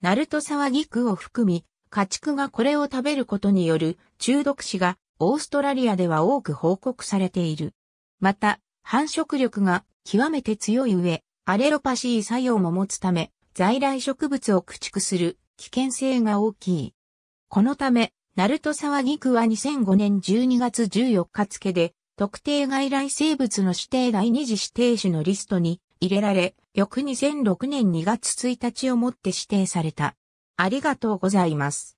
ナルサワギクを含み、家畜がこれを食べることによる中毒死がオーストラリアでは多く報告されている。また、繁殖力が極めて強い上、アレロパシー作用も持つため、在来植物を駆逐する危険性が大きい。このため、ナルサワギクは2005年12月14日付で、特定外来生物の指定第二次指定種のリストに入れられ、翌2006年2月1日をもって指定された。ありがとうございます。